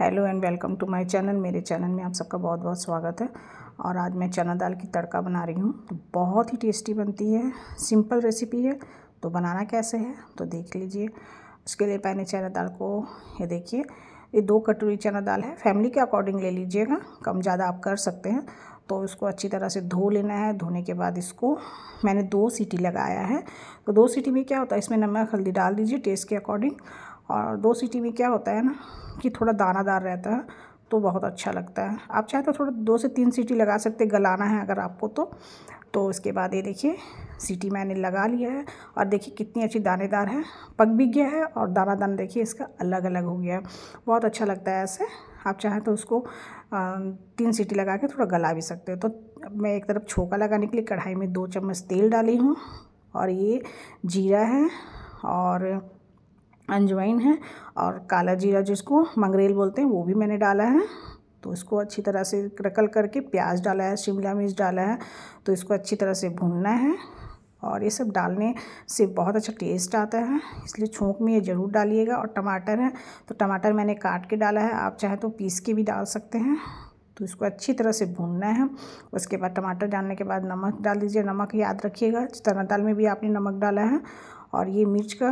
hello and welcome to my channel मेरे channel में आप सबका बहुत बहुत स्वागत है और आज मैं चना दाल की तड़का बना रही हूँ तो बहुत ही टेस्टी बनती है सिंपल रेसिपी है तो बनाना कैसे है तो देख लीजिए उसके लिए मैंने चना दाल को ये देखिए ये दो कटोरी चना दाल है फैमिली के अकॉर्डिंग ले लीजिएगा कम ज़्यादा आप कर सकते हैं तो इसको अच्छी तरह से धो लेना है धोने के बाद इसको मैंने दो सीटी लगाया है तो दो सीटी में क्या होता है इसमें नमक हल्दी डाल दीजिए टेस्ट के अकॉर्डिंग और दो सीटी में क्या होता है ना कि थोड़ा दानादार रहता है तो बहुत अच्छा लगता है आप चाहे तो थोड़ा दो से तीन सीटी लगा सकते गलाना है अगर आपको तो तो उसके बाद ये देखिए सीटी मैंने लगा लिया है और देखिए कितनी अच्छी दानेदार है पक भी गया है और दाना दाना देखिए इसका अलग अलग हो गया है बहुत अच्छा लगता है ऐसे आप चाहें तो उसको तीन सीटी लगा के थोड़ा गला भी सकते हो तो मैं एक तरफ छोका लगाने के लिए कढ़ाई में दो चम्मच तेल डाली हूँ और ये जीरा है और अंजवाइन है और काला जीरा जिसको मंगरेल बोलते हैं वो भी मैंने डाला है तो इसको अच्छी तरह से रकल करके प्याज डाला है शिमला मिर्च डाला है तो इसको अच्छी तरह से भूनना है और ये सब डालने से बहुत अच्छा टेस्ट आता है इसलिए छोंक में ये ज़रूर डालिएगा और टमाटर है तो टमाटर मैंने काट के डाला है आप चाहे तो पीस के भी डाल सकते हैं तो इसको अच्छी तरह से भूनना है उसके बाद टमाटर डालने के बाद नमक डाल दीजिए नमक याद रखिएगा चना दाल में भी आपने नमक डाला है और ये मिर्च का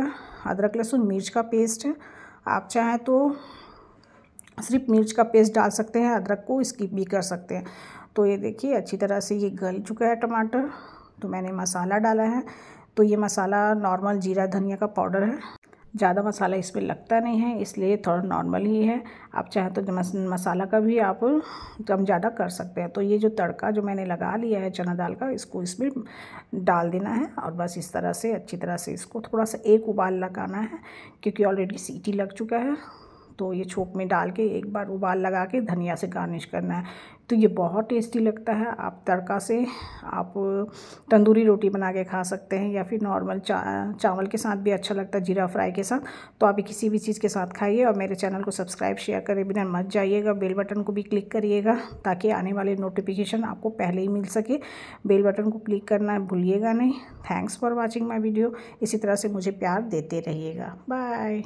अदरक लहसुन मिर्च का पेस्ट है आप चाहें तो सिर्फ मिर्च का पेस्ट डाल सकते हैं अदरक को स्किप भी कर सकते हैं तो ये देखिए अच्छी तरह से ये गल चुका है टमाटर तो मैंने मसाला डाला है तो ये मसाला नॉर्मल जीरा धनिया का पाउडर है ज़्यादा मसाला इसमें लगता नहीं है इसलिए थोड़ा नॉर्मल ही है आप चाहें तो मसाला का भी आप कम ज़्यादा कर सकते हैं तो ये जो तड़का जो मैंने लगा लिया है चना दाल का इसको इसमें डाल देना है और बस इस तरह से अच्छी तरह से इसको थोड़ा सा एक उबाल लगाना है क्योंकि ऑलरेडी सीटी लग चुका है तो ये छोक में डाल के एक बार उबाल लगा के धनिया से गार्निश करना है तो ये बहुत टेस्टी लगता है आप तड़का से आप तंदूरी रोटी बना के खा सकते हैं या फिर नॉर्मल चा चावल के साथ भी अच्छा लगता है जीरा फ्राई के साथ तो आप किसी भी चीज़ के साथ खाइए और मेरे चैनल को सब्सक्राइब शेयर करें बिना मत जाइएगा बेल बटन को भी क्लिक करिएगा ताकि आने वाले नोटिफिकेशन आपको पहले ही मिल सके बेल बटन को क्लिक करना भूलिएगा नहीं thanks for watching my video इसी तरह से मुझे प्यार देते रहिएगा बाय